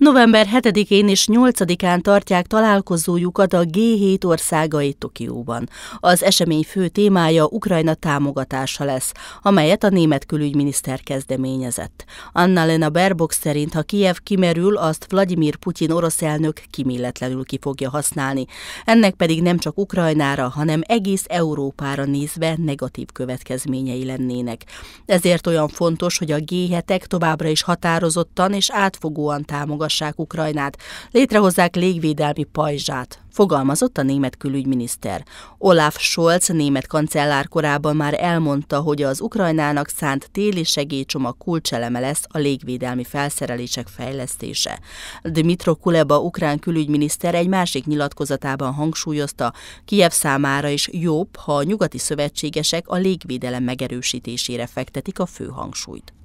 November 7-én és 8-án tartják találkozójukat a G7 országai Tokióban. Az esemény fő témája Ukrajna támogatása lesz, amelyet a német külügyminiszter kezdeményezett. Anna-Lena Berbok szerint, ha Kiev kimerül, azt Vladimir Putyin orosz elnök kiméletlenül ki fogja használni. Ennek pedig nem csak Ukrajnára, hanem egész Európára nézve negatív következményei lennének. Ezért olyan fontos, hogy a G7-ek továbbra is határozottan és átfogóan támogatják támogassák Ukrajnát, létrehozzák légvédelmi pajzsát, fogalmazott a német külügyminiszter. Olaf Scholz, német kancellár korábban már elmondta, hogy az Ukrajnának szánt téli segélycsomag kulcseleme lesz a légvédelmi felszerelések fejlesztése. Dmitro Kuleba ukrán külügyminiszter egy másik nyilatkozatában hangsúlyozta, Kiev számára is jobb, ha a nyugati szövetségesek a légvédelem megerősítésére fektetik a fő hangsúlyt.